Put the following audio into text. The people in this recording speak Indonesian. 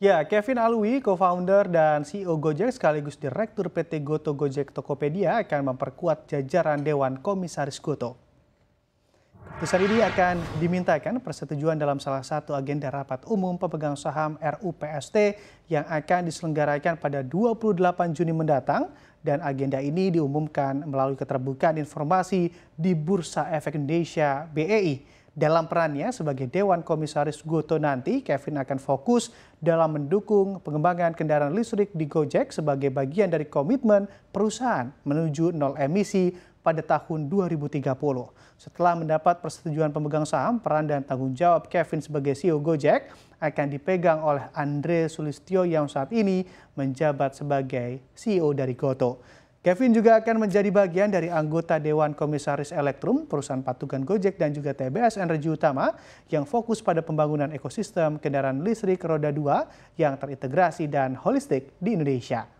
Ya, Kevin Alwi, co-founder dan CEO Gojek sekaligus Direktur PT Goto Gojek Tokopedia akan memperkuat jajaran Dewan Komisaris Goto. Keputusan ini akan dimintakan persetujuan dalam salah satu agenda rapat umum pemegang saham RUPST yang akan diselenggarakan pada 28 Juni mendatang dan agenda ini diumumkan melalui keterbukaan informasi di Bursa Efek Indonesia BEI. Dalam perannya sebagai Dewan Komisaris Goto nanti, Kevin akan fokus dalam mendukung pengembangan kendaraan listrik di Gojek sebagai bagian dari komitmen perusahaan menuju nol emisi pada tahun 2030. Setelah mendapat persetujuan pemegang saham, peran dan tanggung jawab Kevin sebagai CEO Gojek akan dipegang oleh Andre Sulistyo yang saat ini menjabat sebagai CEO dari Goto. Kevin juga akan menjadi bagian dari anggota Dewan Komisaris Elektrum, perusahaan patungan Gojek dan juga TBS Energi Utama yang fokus pada pembangunan ekosistem kendaraan listrik roda 2 yang terintegrasi dan holistik di Indonesia.